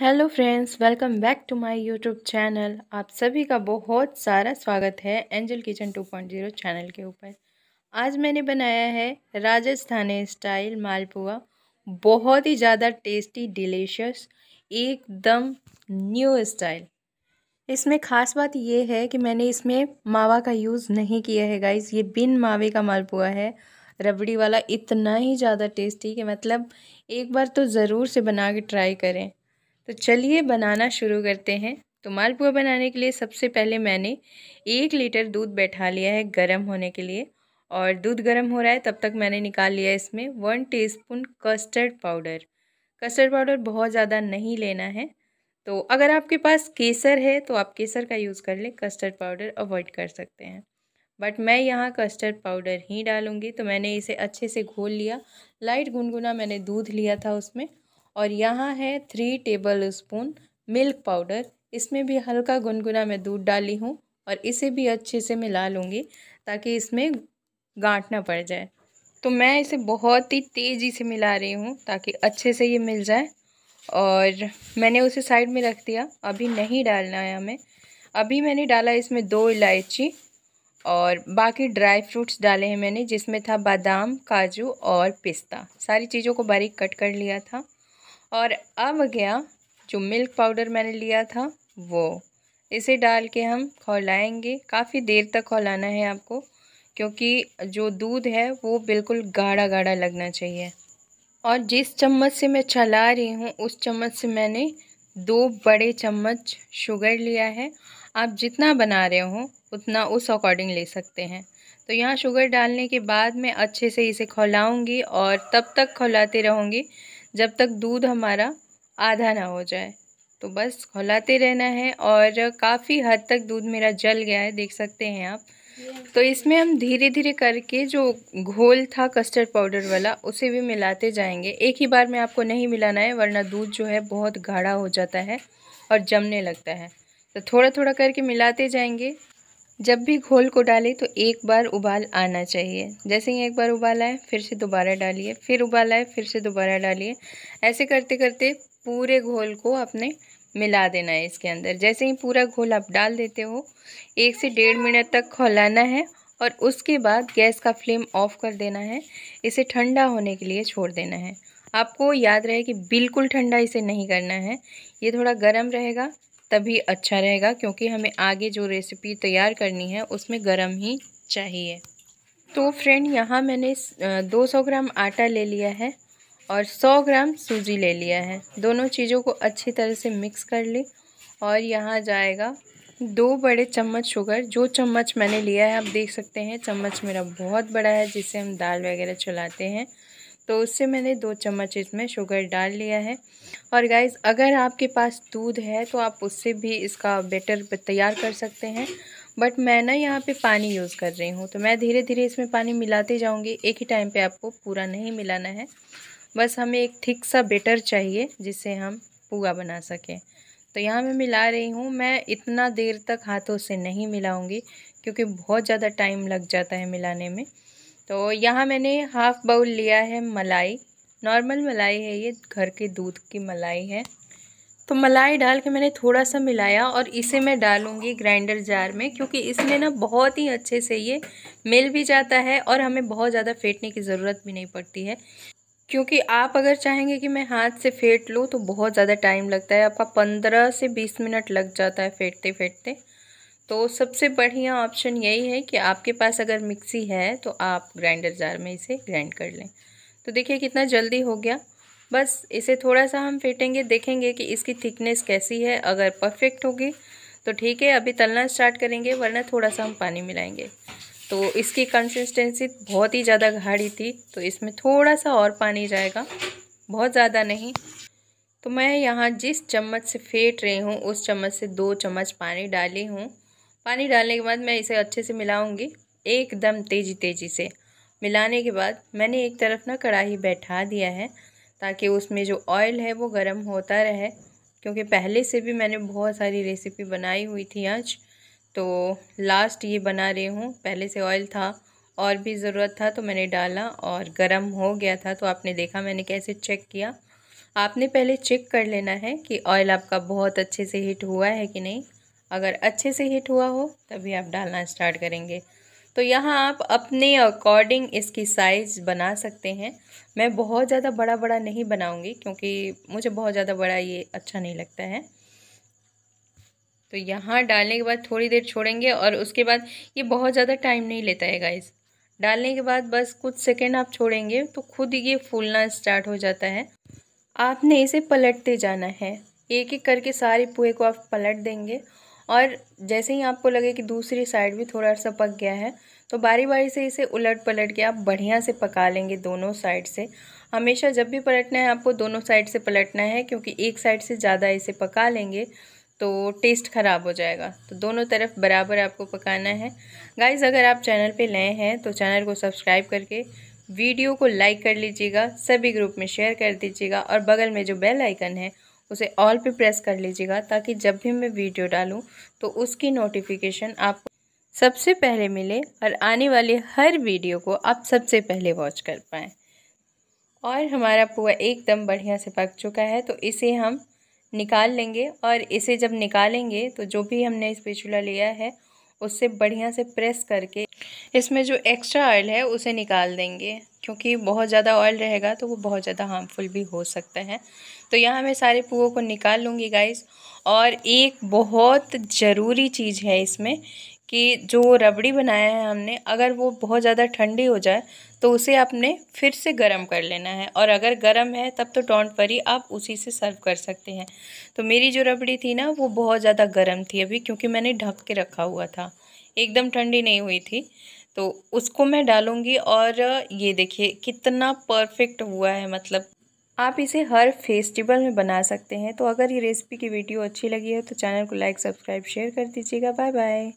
hello friends welcome back to my YouTube channel आप सभी का बहुत सारा स्वागत है एंजल किचन 2.0 चैनल के ऊपर आज मैंने बनाया है राजस्थानी स्टाइल मालपुआ बहुत ही ज़्यादा टेस्टी डिलीशियस एकदम न्यू स्टाइल इसमें ख़ास बात यह है कि मैंने इसमें मावा का यूज़ नहीं किया है गाइस ये बिन मावे का मालपुआ है रबड़ी वाला इतना ही ज़्यादा टेस्टी कि मतलब एक बार तो ज़रूर से बना के ट्राई करें तो चलिए बनाना शुरू करते हैं तो मालपुआ बनाने के लिए सबसे पहले मैंने एक लीटर दूध बैठा लिया है गर्म होने के लिए और दूध गर्म हो रहा है तब तक मैंने निकाल लिया इसमें one teaspoon custard powder custard powder बहुत ज़्यादा नहीं लेना है तो अगर आपके पास केसर है तो आप केसर का यूज़ कर लें कस्टर्ड पाउडर अवॉइड कर सकते हैं बट मैं यहाँ कस्टर्ड पाउडर ही डालूँगी तो मैंने इसे अच्छे से घोल लिया लाइट गुनगुना मैंने दूध लिया था उसमें और यहाँ है three tablespoon milk powder इसमें भी हल्का गुनगुना मैं दूध डाली हूँ और इसे भी अच्छे से मिला लूँगी ताकि इसमें गांठ ना पड़ जाए तो मैं इसे बहुत ही तेज़ी से मिला रही हूँ ताकि अच्छे से ये मिल जाए और मैंने उसे साइड में रख दिया अभी नहीं डालना है हमें अभी मैंने डाला इसमें दो इलायची और बाकी ड्राई फ्रूट्स डाले हैं मैंने जिसमें था बादाम काजू और पिस्ता सारी चीज़ों को बारीक कट कर लिया था और अब गया जो मिल्क पाउडर मैंने लिया था वो इसे डाल के हम खौलाएँगे काफ़ी देर तक खौलाना है आपको क्योंकि जो दूध है वो बिल्कुल गाढ़ा गाढ़ा लगना चाहिए और जिस चम्मच से मैं चला रही हूँ उस चम्मच से मैंने दो बड़े चम्मच शुगर लिया है आप जितना बना रहे हो उतना उस अकॉर्डिंग ले सकते हैं तो यहाँ शुगर डालने के बाद मैं अच्छे से इसे खौलाऊँगी और तब तक खौलाते रहूँगी जब तक दूध हमारा आधा ना हो जाए तो बस खुलाते रहना है और काफ़ी हद तक दूध मेरा जल गया है देख सकते हैं आप तो इसमें हम धीरे धीरे करके जो घोल था कस्टर्ड पाउडर वाला उसे भी मिलाते जाएंगे एक ही बार में आपको नहीं मिलाना है वरना दूध जो है बहुत गाढ़ा हो जाता है और जमने लगता है तो थोड़ा थोड़ा करके मिलाते जाएंगे जब भी घोल को डालें तो एक बार उबाल आना चाहिए जैसे ही एक बार उबाल आए फिर से दोबारा डालिए फिर उबाल आए फिर से दोबारा डालिए ऐसे करते करते पूरे घोल को आपने मिला देना है इसके अंदर जैसे ही पूरा घोल आप डाल देते हो एक से डेढ़ मिनट तक खौलाना है और उसके बाद गैस का फ्लेम ऑफ कर देना है इसे ठंडा होने के लिए छोड़ देना है आपको याद रहे कि बिल्कुल ठंडा इसे नहीं करना है ये थोड़ा गर्म रहेगा तभी अच्छा रहेगा क्योंकि हमें आगे जो रेसिपी तैयार करनी है उसमें गर्म ही चाहिए तो फ्रेंड यहाँ मैंने 200 ग्राम आटा ले लिया है और 100 ग्राम सूजी ले लिया है दोनों चीज़ों को अच्छी तरह से मिक्स कर ली और यहाँ जाएगा दो बड़े चम्मच शुगर जो चम्मच मैंने लिया है आप देख सकते हैं चम्मच मेरा बहुत बड़ा है जिससे हम दाल वगैरह चलाते हैं तो उससे मैंने दो चम्मच इसमें शुगर डाल लिया है और गाइज़ अगर आपके पास दूध है तो आप उससे भी इसका बेटर तैयार कर सकते हैं बट मैं ना यहाँ पे पानी यूज़ कर रही हूँ तो मैं धीरे धीरे इसमें पानी मिलाते जाऊँगी एक ही टाइम पे आपको पूरा नहीं मिलाना है बस हमें एक ठीक सा बेटर चाहिए जिससे हम पूआ बना सकें तो यहाँ मैं मिला रही हूँ मैं इतना देर तक हाथों से नहीं मिलाऊँगी क्योंकि बहुत ज़्यादा टाइम लग जाता है मिलाने में तो यहाँ मैंने हाफ़ बाउल लिया है मलाई नॉर्मल मलाई है ये घर के दूध की मलाई है तो मलाई डाल के मैंने थोड़ा सा मिलाया और इसे मैं डालूँगी ग्राइंडर जार में क्योंकि इसमें ना बहुत ही अच्छे से ये मिल भी जाता है और हमें बहुत ज़्यादा फेंटने की ज़रूरत भी नहीं पड़ती है क्योंकि आप अगर चाहेंगे कि मैं हाथ से फेंट लूँ तो बहुत ज़्यादा टाइम लगता है आपका पंद्रह से बीस मिनट लग जाता है फेंटते फेंटते तो सबसे बढ़िया ऑप्शन यही है कि आपके पास अगर मिक्सी है तो आप ग्राइंडर जार में इसे ग्राइंड कर लें तो देखिए कितना जल्दी हो गया बस इसे थोड़ा सा हम फेंटेंगे देखेंगे कि इसकी थिकनेस कैसी है अगर परफेक्ट होगी तो ठीक है अभी तलना स्टार्ट करेंगे वरना थोड़ा सा हम पानी मिलाएंगे तो इसकी कंसिस्टेंसी बहुत ही ज़्यादा गाढ़ी थी तो इसमें थोड़ा सा और पानी जाएगा बहुत ज़्यादा नहीं तो मैं यहाँ जिस चम्मच से फेंट रही हूँ उस चम्मच से दो चम्मच पानी डाली हूँ पानी डालने के बाद मैं इसे अच्छे से मिलाऊंगी एकदम तेज़ी तेज़ी से मिलाने के बाद मैंने एक तरफ ना कढ़ाई बैठा दिया है ताकि उसमें जो ऑयल है वो गर्म होता रहे क्योंकि पहले से भी मैंने बहुत सारी रेसिपी बनाई हुई थी आज तो लास्ट ये बना रही हूँ पहले से ऑयल था और भी ज़रूरत था तो मैंने डाला और गर्म हो गया था तो आपने देखा मैंने कैसे चेक किया आपने पहले चेक कर लेना है कि ऑयल आपका बहुत अच्छे से हीट हुआ है कि नहीं अगर अच्छे से हिट हुआ हो तभी आप डालना स्टार्ट करेंगे तो यहाँ आप अपने अकॉर्डिंग इसकी साइज़ बना सकते हैं मैं बहुत ज़्यादा बड़ा बड़ा नहीं बनाऊँगी क्योंकि मुझे बहुत ज़्यादा बड़ा ये अच्छा नहीं लगता है तो यहाँ डालने के बाद थोड़ी देर छोड़ेंगे और उसके बाद ये बहुत ज़्यादा टाइम नहीं लेता है गाइस डालने के बाद बस कुछ सेकेंड आप छोड़ेंगे तो खुद ये फूलना स्टार्ट हो जाता है आपने इसे पलटते जाना है एक एक करके सारे पुए को आप पलट देंगे और जैसे ही आपको लगे कि दूसरी साइड भी थोड़ा सा पक गया है तो बारी बारी से इसे उलट पलट के आप बढ़िया से पका लेंगे दोनों साइड से हमेशा जब भी पलटना है आपको दोनों साइड से पलटना है क्योंकि एक साइड से ज़्यादा इसे पका लेंगे तो टेस्ट ख़राब हो जाएगा तो दोनों तरफ बराबर आपको पकाना है गाइज़ अगर आप चैनल पर नए हैं तो चैनल को सब्सक्राइब करके वीडियो को लाइक कर लीजिएगा सभी ग्रुप में शेयर कर दीजिएगा और बगल में जो बेल आइकन है उसे ऑल पे प्रेस कर लीजिएगा ताकि जब भी मैं वीडियो डालूँ तो उसकी नोटिफिकेशन आपको सबसे पहले मिले और आने वाले हर वीडियो को आप सबसे पहले वॉच कर पाएँ और हमारा पुआ एकदम बढ़िया से पक चुका है तो इसे हम निकाल लेंगे और इसे जब निकालेंगे तो जो भी हमने स्पेचुला लिया है उससे बढ़िया से प्रेस करके इसमें जो एक्स्ट्रा ऑयल है उसे निकाल देंगे क्योंकि बहुत ज़्यादा ऑयल रहेगा तो वो बहुत ज़्यादा हार्मफुल भी हो सकता है तो यहाँ मैं सारे पुओ को निकाल लूँगी गाइस और एक बहुत ज़रूरी चीज़ है इसमें कि जो रबड़ी बनाया है हमने अगर वो बहुत ज़्यादा ठंडी हो जाए तो उसे आपने फिर से गर्म कर लेना है और अगर गर्म है तब तो डोंट वरी आप उसी से सर्व कर सकते हैं तो मेरी जो रबड़ी थी ना वो बहुत ज़्यादा गर्म थी अभी क्योंकि मैंने ढक के रखा हुआ था एकदम ठंडी नहीं हुई थी तो उसको मैं डालूँगी और ये देखिए कितना परफेक्ट हुआ है मतलब आप इसे हर फेस्टिवल में बना सकते हैं तो अगर ये रेसिपी की वीडियो अच्छी लगी है तो चैनल को लाइक सब्सक्राइब शेयर कर दीजिएगा बाय बाय